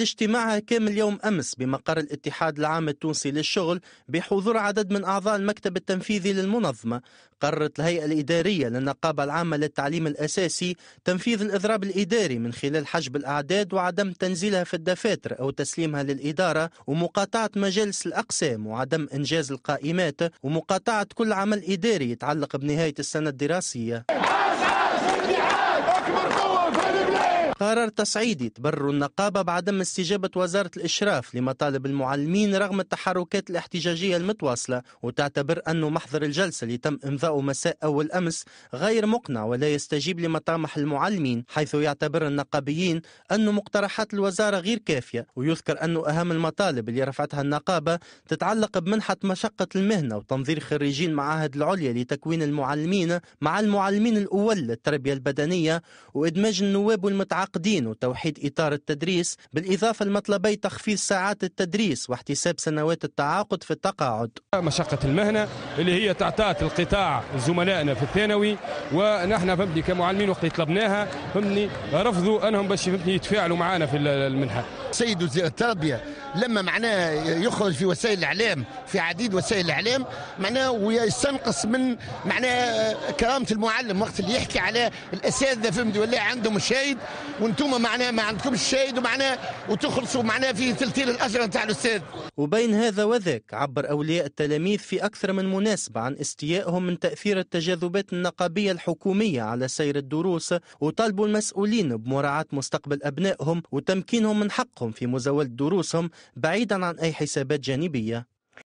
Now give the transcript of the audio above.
اجتماعها كامل يوم أمس بمقر الاتحاد العام التونسي للشغل بحضور عدد من أعضاء المكتب التنفيذي للمنظمة قررت الهيئة الإدارية للنقابة العامة للتعليم الأساسي تنفيذ الإضراب الإداري من خلال حجب الأعداد وعدم تنزيلها في الدفاتر أو تسليمها للإدارة ومقاطعة مجالس الأقسام وعدم إنجاز القائمات ومقاطعة كل عمل إداري يتعلق بنهاية السنة الدراسية قرار تصعيدي تبرر النقابة بعدم استجابة وزارة الإشراف لمطالب المعلمين رغم التحركات الاحتجاجية المتواصلة وتعتبر أنه محضر الجلسة اللي تم إمضاؤه مساء أول أمس غير مقنع ولا يستجيب لمطامح المعلمين حيث يعتبر النقابيين أن مقترحات الوزارة غير كافية ويذكر أنه أهم المطالب اللي رفعتها النقابة تتعلق بمنحة مشقة المهنة وتنظير خريجين معاهد العليا لتكوين المعلمين مع المعلمين الأول للتربية البدنية وإدماج النواب والمتعاقدين التقديم وتوحيد إطار التدريس بالإضافة لمطلبي تخفيض ساعات التدريس واحتساب سنوات التعاقد في التقاعد مشقة المهنة اللي هي تعطات القطاع زملائنا في الثانوي ونحن فهمتني كمعلمين وقت طلبناها فهمتني رفضوا أنهم باش يتفاعلوا معنا في المنحة سيد وزير التربيه لما معناه يخرج في وسائل الاعلام في عديد وسائل الاعلام معناه ويستنقص من معناه كرامه المعلم وقت اللي يحكي على الاساتذه فهمتي ولا عندهم الشاهد وانتم معناه ما عندكمش الشاهد ومعناه وتخلصوا معناه في تلتيل الاجر نتاع الاستاذ وبين هذا وذاك عبر اولياء التلاميذ في اكثر من مناسبه عن استيائهم من تاثير التجاذبات النقابيه الحكوميه على سير الدروس وطالبوا المسؤولين بمراعاه مستقبل ابنائهم وتمكينهم من حقهم في مزاولة دروسهم بعيدا عن أي حسابات جانبية